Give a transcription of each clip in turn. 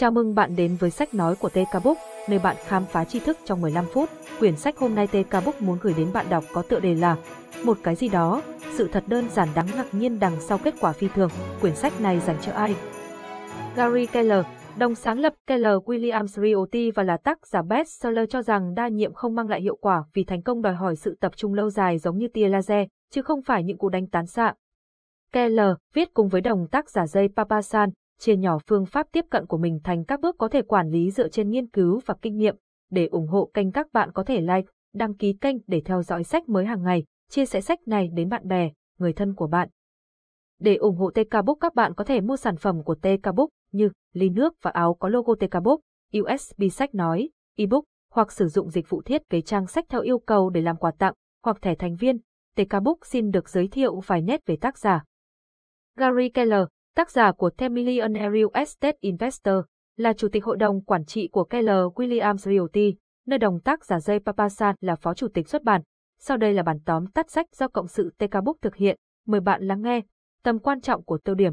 Chào mừng bạn đến với sách nói của TK Book, nơi bạn khám phá tri thức trong 15 phút. Quyển sách hôm nay TK Book muốn gửi đến bạn đọc có tựa đề là Một cái gì đó, sự thật đơn giản đáng ngạc nhiên đằng sau kết quả phi thường. Quyển sách này dành cho ai? Gary Keller, đồng sáng lập Keller Williams Realty và là tác giả Seller cho rằng đa nhiệm không mang lại hiệu quả vì thành công đòi hỏi sự tập trung lâu dài giống như tia laser, chứ không phải những cú đánh tán xạ. Keller viết cùng với đồng tác giả Jay Papasan chia nhỏ phương pháp tiếp cận của mình thành các bước có thể quản lý dựa trên nghiên cứu và kinh nghiệm. Để ủng hộ kênh các bạn có thể like, đăng ký kênh để theo dõi sách mới hàng ngày, chia sẻ sách này đến bạn bè, người thân của bạn. Để ủng hộ TK Book các bạn có thể mua sản phẩm của TK Book như ly nước và áo có logo TK Book, USB sách nói, ebook hoặc sử dụng dịch vụ thiết kế trang sách theo yêu cầu để làm quà tặng hoặc thẻ thành viên. TK Book xin được giới thiệu vài nét về tác giả. Gary Keller, tác giả của The Millionaire Estate Investor, là chủ tịch hội đồng quản trị của Keller Williams Realty, nơi đồng tác giả Jay Papasan là phó chủ tịch xuất bản. Sau đây là bản tóm tắt sách do cộng sự TK Book thực hiện, mời bạn lắng nghe, tầm quan trọng của tiêu điểm.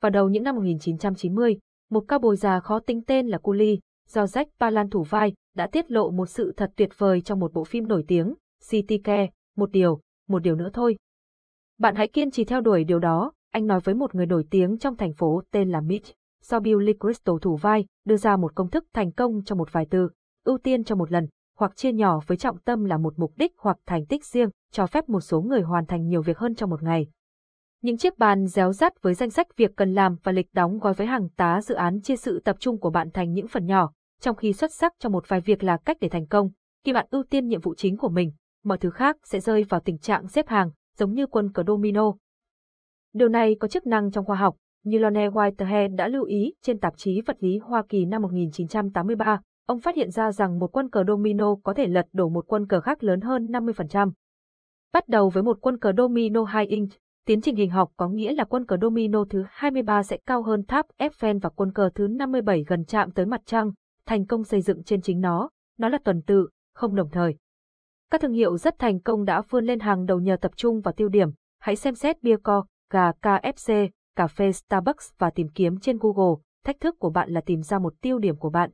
Vào đầu những năm 1990, một cao bồi già khó tính tên là Cooley, do Jack Palan thủ vai, đã tiết lộ một sự thật tuyệt vời trong một bộ phim nổi tiếng, City Care, một điều, một điều nữa thôi. Bạn hãy kiên trì theo đuổi điều đó, anh nói với một người nổi tiếng trong thành phố tên là Mitch, do Billy Crystal thủ vai, đưa ra một công thức thành công cho một vài từ, ưu tiên cho một lần, hoặc chia nhỏ với trọng tâm là một mục đích hoặc thành tích riêng, cho phép một số người hoàn thành nhiều việc hơn trong một ngày. Những chiếc bàn réo rắt với danh sách việc cần làm và lịch đóng gói với hàng tá dự án chia sự tập trung của bạn thành những phần nhỏ, trong khi xuất sắc trong một vài việc là cách để thành công. Khi bạn ưu tiên nhiệm vụ chính của mình, mọi thứ khác sẽ rơi vào tình trạng xếp hàng, giống như quân cờ domino, Điều này có chức năng trong khoa học, như Lone Whitehead đã lưu ý trên tạp chí vật lý Hoa Kỳ năm 1983, ông phát hiện ra rằng một quân cờ domino có thể lật đổ một quân cờ khác lớn hơn 50%. Bắt đầu với một quân cờ domino 2 inch, tiến trình hình học có nghĩa là quân cờ domino thứ 23 sẽ cao hơn tháp Eiffel và quân cờ thứ 57 gần chạm tới mặt trăng, thành công xây dựng trên chính nó, nó là tuần tự, không đồng thời. Các thương hiệu rất thành công đã vươn lên hàng đầu nhờ tập trung vào tiêu điểm, hãy xem xét bia co, gà KFC, cà phê Starbucks và tìm kiếm trên Google, thách thức của bạn là tìm ra một tiêu điểm của bạn.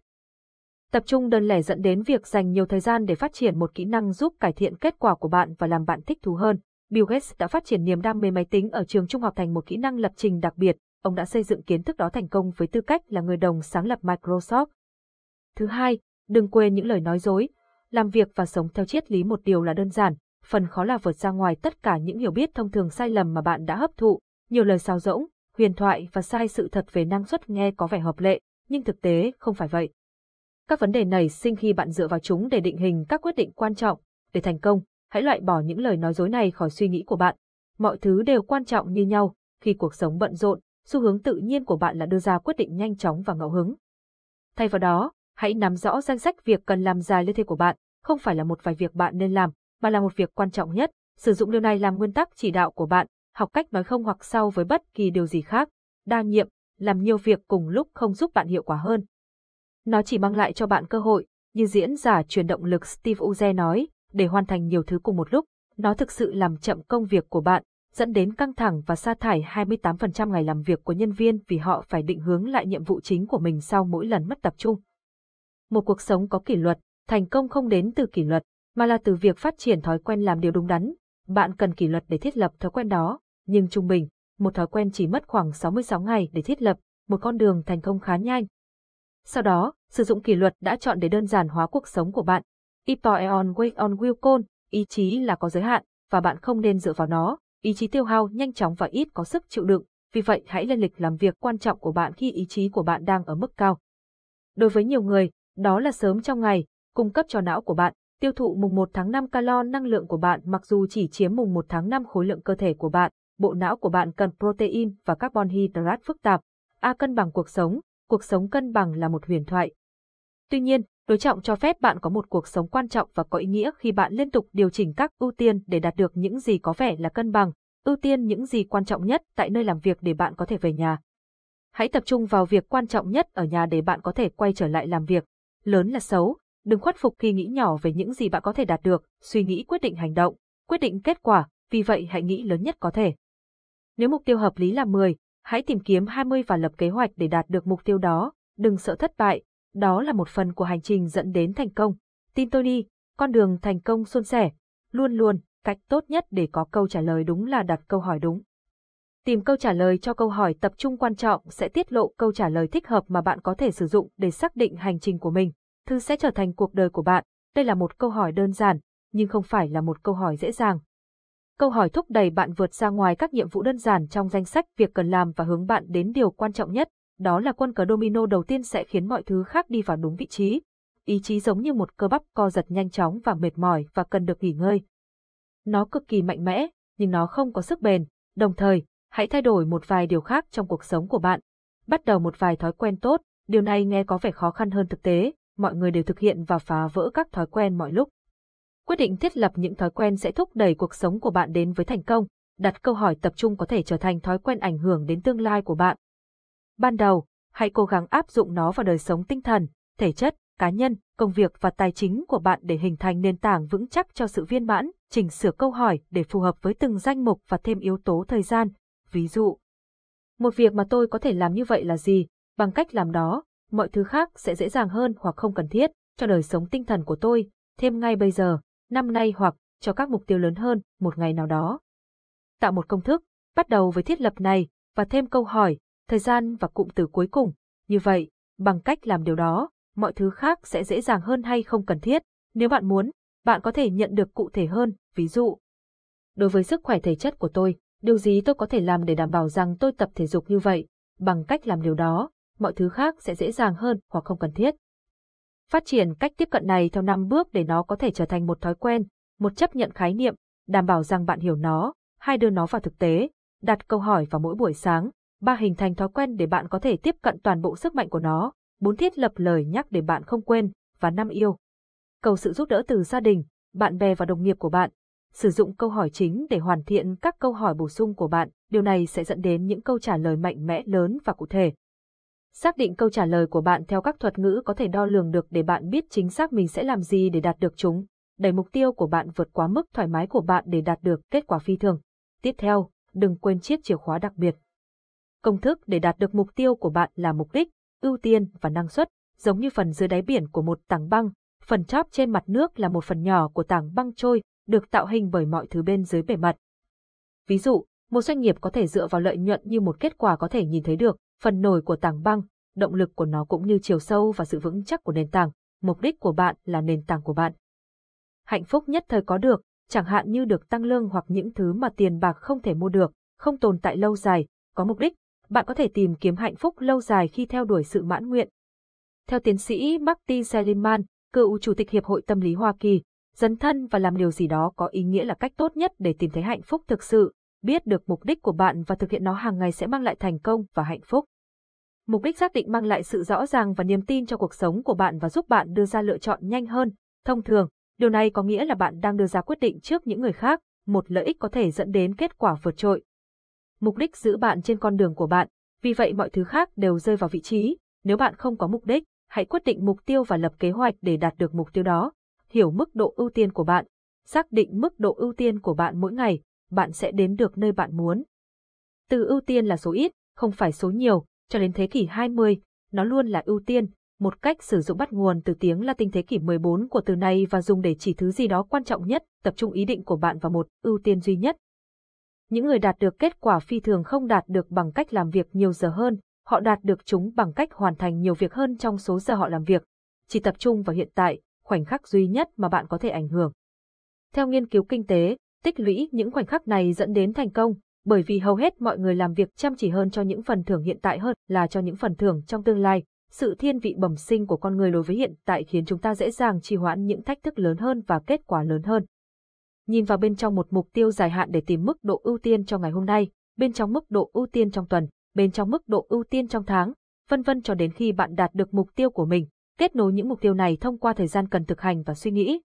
Tập trung đơn lẻ dẫn đến việc dành nhiều thời gian để phát triển một kỹ năng giúp cải thiện kết quả của bạn và làm bạn thích thú hơn. Bill Gates đã phát triển niềm đam mê máy tính ở trường trung học thành một kỹ năng lập trình đặc biệt, ông đã xây dựng kiến thức đó thành công với tư cách là người đồng sáng lập Microsoft. Thứ hai, đừng quên những lời nói dối. Làm việc và sống theo triết lý một điều là đơn giản, phần khó là vượt ra ngoài tất cả những hiểu biết thông thường sai lầm mà bạn đã hấp thụ, nhiều lời sao rỗng, huyền thoại và sai sự thật về năng suất nghe có vẻ hợp lệ, nhưng thực tế không phải vậy. Các vấn đề này sinh khi bạn dựa vào chúng để định hình các quyết định quan trọng, để thành công, hãy loại bỏ những lời nói dối này khỏi suy nghĩ của bạn. Mọi thứ đều quan trọng như nhau, khi cuộc sống bận rộn, xu hướng tự nhiên của bạn là đưa ra quyết định nhanh chóng và ngẫu hứng. Thay vào đó, hãy nắm rõ danh sách việc cần làm dài lê thê của bạn, không phải là một vài việc bạn nên làm, mà là một việc quan trọng nhất. Sử dụng điều này làm nguyên tắc chỉ đạo của bạn, học cách nói không hoặc sau với bất kỳ điều gì khác. Đa nhiệm, làm nhiều việc cùng lúc không giúp bạn hiệu quả hơn. Nó chỉ mang lại cho bạn cơ hội, như diễn giả truyền động lực Steve Uze nói, để hoàn thành nhiều thứ cùng một lúc. Nó thực sự làm chậm công việc của bạn, dẫn đến căng thẳng và sa thải 28% ngày làm việc của nhân viên vì họ phải định hướng lại nhiệm vụ chính của mình sau mỗi lần mất tập trung. Một cuộc sống có kỷ luật, thành công không đến từ kỷ luật, mà là từ việc phát triển thói quen làm điều đúng đắn. Bạn cần kỷ luật để thiết lập thói quen đó, nhưng trung bình, một thói quen chỉ mất khoảng 66 ngày để thiết lập, một con đường thành công khá nhanh. Sau đó, sử dụng kỷ luật đã chọn để đơn giản hóa cuộc sống của bạn. Ipoeon Way on Wilcon, ý chí là có giới hạn, và bạn không nên dựa vào nó, ý chí tiêu hao nhanh chóng và ít có sức chịu đựng, vì vậy hãy lên lịch làm việc quan trọng của bạn khi ý chí của bạn đang ở mức cao. Đối với nhiều người, đó là sớm trong ngày, cung cấp cho não của bạn Tiêu thụ mùng 1 tháng 5 calo năng lượng của bạn mặc dù chỉ chiếm mùng 1 tháng 5 khối lượng cơ thể của bạn, bộ não của bạn cần protein và carbon hydrate phức tạp. A cân bằng cuộc sống, cuộc sống cân bằng là một huyền thoại. Tuy nhiên, đối trọng cho phép bạn có một cuộc sống quan trọng và có ý nghĩa khi bạn liên tục điều chỉnh các ưu tiên để đạt được những gì có vẻ là cân bằng, ưu tiên những gì quan trọng nhất tại nơi làm việc để bạn có thể về nhà. Hãy tập trung vào việc quan trọng nhất ở nhà để bạn có thể quay trở lại làm việc. Lớn là xấu, đừng khuất phục khi nghĩ nhỏ về những gì bạn có thể đạt được, suy nghĩ quyết định hành động, quyết định kết quả, vì vậy hãy nghĩ lớn nhất có thể. Nếu mục tiêu hợp lý là 10, hãy tìm kiếm 20 và lập kế hoạch để đạt được mục tiêu đó, đừng sợ thất bại, đó là một phần của hành trình dẫn đến thành công. Tin tôi đi, con đường thành công suôn sẻ, luôn luôn, cách tốt nhất để có câu trả lời đúng là đặt câu hỏi đúng. Tìm câu trả lời cho câu hỏi tập trung quan trọng sẽ tiết lộ câu trả lời thích hợp mà bạn có thể sử dụng để xác định hành trình của mình thư sẽ trở thành cuộc đời của bạn? Đây là một câu hỏi đơn giản, nhưng không phải là một câu hỏi dễ dàng. Câu hỏi thúc đẩy bạn vượt ra ngoài các nhiệm vụ đơn giản trong danh sách việc cần làm và hướng bạn đến điều quan trọng nhất, đó là quân cờ domino đầu tiên sẽ khiến mọi thứ khác đi vào đúng vị trí. Ý chí giống như một cơ bắp co giật nhanh chóng và mệt mỏi và cần được nghỉ ngơi. Nó cực kỳ mạnh mẽ, nhưng nó không có sức bền. Đồng thời, hãy thay đổi một vài điều khác trong cuộc sống của bạn. Bắt đầu một vài thói quen tốt, điều này nghe có vẻ khó khăn hơn thực tế, mọi người đều thực hiện và phá vỡ các thói quen mọi lúc. Quyết định thiết lập những thói quen sẽ thúc đẩy cuộc sống của bạn đến với thành công, đặt câu hỏi tập trung có thể trở thành thói quen ảnh hưởng đến tương lai của bạn. Ban đầu, hãy cố gắng áp dụng nó vào đời sống tinh thần, thể chất, cá nhân, công việc và tài chính của bạn để hình thành nền tảng vững chắc cho sự viên mãn, chỉnh sửa câu hỏi để phù hợp với từng danh mục và thêm yếu tố thời gian. Ví dụ, một việc mà tôi có thể làm như vậy là gì? Bằng cách làm đó, mọi thứ khác sẽ dễ dàng hơn hoặc không cần thiết cho đời sống tinh thần của tôi, thêm ngay bây giờ, năm nay hoặc cho các mục tiêu lớn hơn một ngày nào đó. Tạo một công thức, bắt đầu với thiết lập này và thêm câu hỏi, thời gian và cụm từ cuối cùng. Như vậy, bằng cách làm điều đó, mọi thứ khác sẽ dễ dàng hơn hay không cần thiết. Nếu bạn muốn, bạn có thể nhận được cụ thể hơn, ví dụ. Đối với sức khỏe thể chất của tôi, điều gì tôi có thể làm để đảm bảo rằng tôi tập thể dục như vậy? Bằng cách làm điều đó, mọi thứ khác sẽ dễ dàng hơn hoặc không cần thiết. Phát triển cách tiếp cận này theo năm bước để nó có thể trở thành một thói quen, một chấp nhận khái niệm, đảm bảo rằng bạn hiểu nó, hai đưa nó vào thực tế, đặt câu hỏi vào mỗi buổi sáng, ba hình thành thói quen để bạn có thể tiếp cận toàn bộ sức mạnh của nó, bốn thiết lập lời nhắc để bạn không quên, và năm yêu. Cầu sự giúp đỡ từ gia đình, bạn bè và đồng nghiệp của bạn. Sử dụng câu hỏi chính để hoàn thiện các câu hỏi bổ sung của bạn, điều này sẽ dẫn đến những câu trả lời mạnh mẽ lớn và cụ thể, Xác định câu trả lời của bạn theo các thuật ngữ có thể đo lường được để bạn biết chính xác mình sẽ làm gì để đạt được chúng, đẩy mục tiêu của bạn vượt quá mức thoải mái của bạn để đạt được kết quả phi thường. Tiếp theo, đừng quên chiếc chìa khóa đặc biệt. Công thức để đạt được mục tiêu của bạn là mục đích, ưu tiên và năng suất, giống như phần dưới đáy biển của một tảng băng, phần chóp trên mặt nước là một phần nhỏ của tảng băng trôi, được tạo hình bởi mọi thứ bên dưới bề mặt. Ví dụ, một doanh nghiệp có thể dựa vào lợi nhuận như một kết quả có thể nhìn thấy được, phần nổi của tảng băng, động lực của nó cũng như chiều sâu và sự vững chắc của nền tảng, mục đích của bạn là nền tảng của bạn. Hạnh phúc nhất thời có được, chẳng hạn như được tăng lương hoặc những thứ mà tiền bạc không thể mua được, không tồn tại lâu dài, có mục đích, bạn có thể tìm kiếm hạnh phúc lâu dài khi theo đuổi sự mãn nguyện. Theo tiến sĩ Martin Seligman, cựu chủ tịch Hiệp hội Tâm lý Hoa Kỳ, dấn thân và làm điều gì đó có ý nghĩa là cách tốt nhất để tìm thấy hạnh phúc thực sự, biết được mục đích của bạn và thực hiện nó hàng ngày sẽ mang lại thành công và hạnh phúc. Mục đích xác định mang lại sự rõ ràng và niềm tin cho cuộc sống của bạn và giúp bạn đưa ra lựa chọn nhanh hơn. Thông thường, điều này có nghĩa là bạn đang đưa ra quyết định trước những người khác, một lợi ích có thể dẫn đến kết quả vượt trội. Mục đích giữ bạn trên con đường của bạn, vì vậy mọi thứ khác đều rơi vào vị trí, nếu bạn không có mục đích, hãy quyết định mục tiêu và lập kế hoạch để đạt được mục tiêu đó. Hiểu mức độ ưu tiên của bạn, xác định mức độ ưu tiên của bạn mỗi ngày, bạn sẽ đến được nơi bạn muốn. Từ ưu tiên là số ít, không phải số nhiều, cho đến thế kỷ 20, nó luôn là ưu tiên, một cách sử dụng bắt nguồn từ tiếng Latin thế kỷ 14 của từ này và dùng để chỉ thứ gì đó quan trọng nhất, tập trung ý định của bạn vào một ưu tiên duy nhất. Những người đạt được kết quả phi thường không đạt được bằng cách làm việc nhiều giờ hơn, họ đạt được chúng bằng cách hoàn thành nhiều việc hơn trong số giờ họ làm việc, chỉ tập trung vào hiện tại, khoảnh khắc duy nhất mà bạn có thể ảnh hưởng. Theo nghiên cứu kinh tế, tích lũy những khoảnh khắc này dẫn đến thành công, bởi vì hầu hết mọi người làm việc chăm chỉ hơn cho những phần thưởng hiện tại hơn là cho những phần thưởng trong tương lai. Sự thiên vị bẩm sinh của con người đối với hiện tại khiến chúng ta dễ dàng trì hoãn những thách thức lớn hơn và kết quả lớn hơn. Nhìn vào bên trong một mục tiêu dài hạn để tìm mức độ ưu tiên cho ngày hôm nay, bên trong mức độ ưu tiên trong tuần, bên trong mức độ ưu tiên trong tháng, vân vân cho đến khi bạn đạt được mục tiêu của mình, kết nối những mục tiêu này thông qua thời gian cần thực hành và suy nghĩ.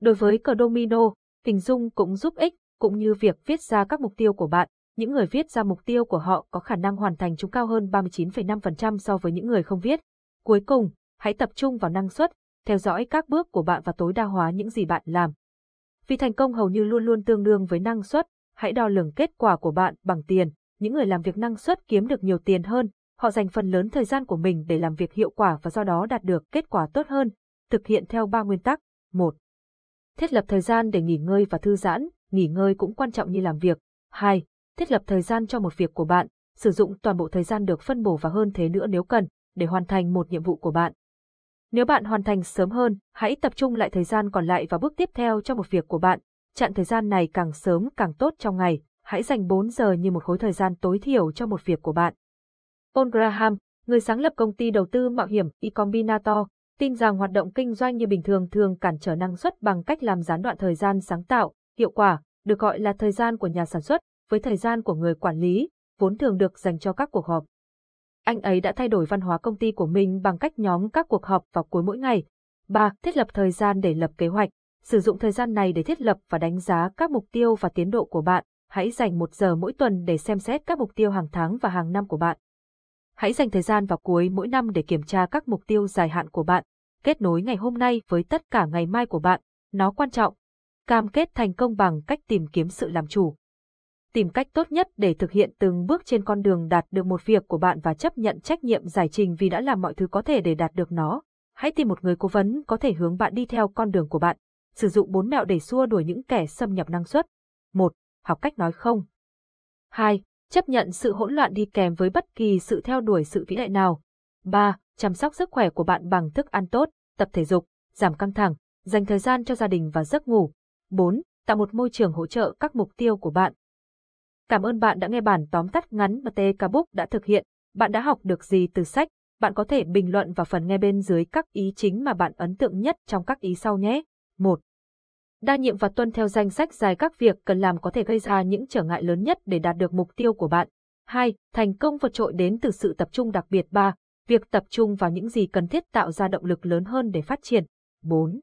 Đối với cờ domino, hình dung cũng giúp ích, cũng như việc viết ra các mục tiêu của bạn. Những người viết ra mục tiêu của họ có khả năng hoàn thành chúng cao hơn 39,5% so với những người không viết. Cuối cùng, hãy tập trung vào năng suất, theo dõi các bước của bạn và tối đa hóa những gì bạn làm. Vì thành công hầu như luôn luôn tương đương với năng suất, hãy đo lường kết quả của bạn bằng tiền. Những người làm việc năng suất kiếm được nhiều tiền hơn, họ dành phần lớn thời gian của mình để làm việc hiệu quả và do đó đạt được kết quả tốt hơn. Thực hiện theo ba nguyên tắc. 1. Thiết lập thời gian để nghỉ ngơi và thư giãn, nghỉ ngơi cũng quan trọng như làm việc. 2. Thiết lập thời gian cho một việc của bạn, sử dụng toàn bộ thời gian được phân bổ và hơn thế nữa nếu cần, để hoàn thành một nhiệm vụ của bạn. Nếu bạn hoàn thành sớm hơn, hãy tập trung lại thời gian còn lại vào bước tiếp theo cho một việc của bạn. Chặn thời gian này càng sớm càng tốt trong ngày, hãy dành 4 giờ như một khối thời gian tối thiểu cho một việc của bạn. Paul Graham, người sáng lập công ty đầu tư mạo hiểm e tin rằng hoạt động kinh doanh như bình thường thường cản trở năng suất bằng cách làm gián đoạn thời gian sáng tạo, hiệu quả, được gọi là thời gian của nhà sản xuất, với thời gian của người quản lý, vốn thường được dành cho các cuộc họp. Anh ấy đã thay đổi văn hóa công ty của mình bằng cách nhóm các cuộc họp vào cuối mỗi ngày. 3. Thiết lập thời gian để lập kế hoạch. Sử dụng thời gian này để thiết lập và đánh giá các mục tiêu và tiến độ của bạn. Hãy dành một giờ mỗi tuần để xem xét các mục tiêu hàng tháng và hàng năm của bạn. Hãy dành thời gian vào cuối mỗi năm để kiểm tra các mục tiêu dài hạn của bạn, kết nối ngày hôm nay với tất cả ngày mai của bạn, nó quan trọng. Cam kết thành công bằng cách tìm kiếm sự làm chủ. Tìm cách tốt nhất để thực hiện từng bước trên con đường đạt được một việc của bạn và chấp nhận trách nhiệm giải trình vì đã làm mọi thứ có thể để đạt được nó. Hãy tìm một người cố vấn có thể hướng bạn đi theo con đường của bạn. Sử dụng bốn mẹo để xua đuổi những kẻ xâm nhập năng suất. một, Học cách nói không. Hai chấp nhận sự hỗn loạn đi kèm với bất kỳ sự theo đuổi sự vĩ đại nào. 3. Chăm sóc sức khỏe của bạn bằng thức ăn tốt, tập thể dục, giảm căng thẳng, dành thời gian cho gia đình và giấc ngủ. 4. Tạo một môi trường hỗ trợ các mục tiêu của bạn. Cảm ơn bạn đã nghe bản tóm tắt ngắn mà TK Book đã thực hiện. Bạn đã học được gì từ sách? Bạn có thể bình luận vào phần nghe bên dưới các ý chính mà bạn ấn tượng nhất trong các ý sau nhé. 1. Đa nhiệm và tuân theo danh sách dài các việc cần làm có thể gây ra những trở ngại lớn nhất để đạt được mục tiêu của bạn. 2. Thành công vượt trội đến từ sự tập trung đặc biệt 3. Việc tập trung vào những gì cần thiết tạo ra động lực lớn hơn để phát triển. 4.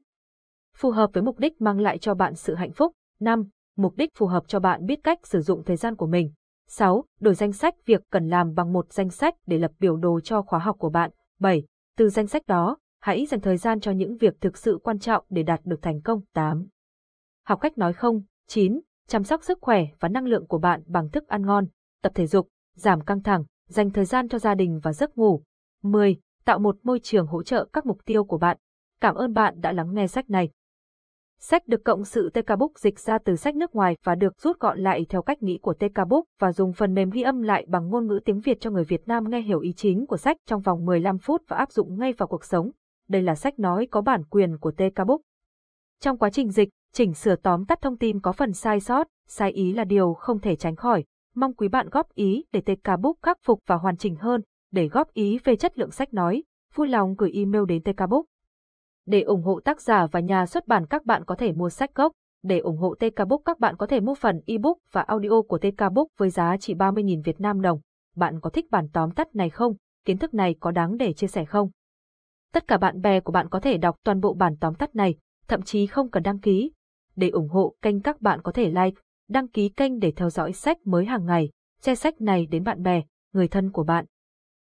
Phù hợp với mục đích mang lại cho bạn sự hạnh phúc. 5. Mục đích phù hợp cho bạn biết cách sử dụng thời gian của mình. 6. Đổi danh sách việc cần làm bằng một danh sách để lập biểu đồ cho khóa học của bạn. 7. Từ danh sách đó, hãy dành thời gian cho những việc thực sự quan trọng để đạt được thành công. 8. Học cách nói không. 9. Chăm sóc sức khỏe và năng lượng của bạn bằng thức ăn ngon, tập thể dục, giảm căng thẳng, dành thời gian cho gia đình và giấc ngủ. 10. Tạo một môi trường hỗ trợ các mục tiêu của bạn. Cảm ơn bạn đã lắng nghe sách này. Sách được cộng sự TK Book dịch ra từ sách nước ngoài và được rút gọn lại theo cách nghĩ của TK Book và dùng phần mềm ghi âm lại bằng ngôn ngữ tiếng Việt cho người Việt Nam nghe hiểu ý chính của sách trong vòng 15 phút và áp dụng ngay vào cuộc sống. Đây là sách nói có bản quyền của TK Book. Trong quá trình dịch, Chỉnh sửa tóm tắt thông tin có phần sai sót, sai ý là điều không thể tránh khỏi. Mong quý bạn góp ý để TK Book khắc phục và hoàn chỉnh hơn, để góp ý về chất lượng sách nói, vui lòng gửi email đến TK Book. Để ủng hộ tác giả và nhà xuất bản các bạn có thể mua sách gốc. Để ủng hộ TK Book các bạn có thể mua phần ebook và audio của TK Book với giá chỉ 30.000 Việt Nam đồng. Bạn có thích bản tóm tắt này không? Kiến thức này có đáng để chia sẻ không? Tất cả bạn bè của bạn có thể đọc toàn bộ bản tóm tắt này, thậm chí không cần đăng ký, để ủng hộ kênh các bạn có thể like, đăng ký kênh để theo dõi sách mới hàng ngày, share sách này đến bạn bè, người thân của bạn.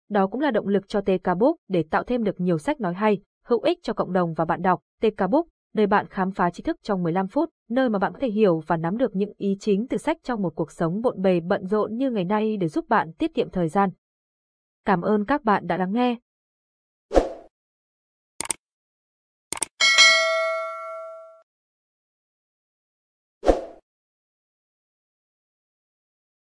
Đó cũng là động lực cho TK Book để tạo thêm được nhiều sách nói hay, hữu ích cho cộng đồng và bạn đọc. TK Book, nơi bạn khám phá tri thức trong 15 phút, nơi mà bạn có thể hiểu và nắm được những ý chính từ sách trong một cuộc sống bộn bề bận rộn như ngày nay để giúp bạn tiết kiệm thời gian. Cảm ơn các bạn đã lắng nghe.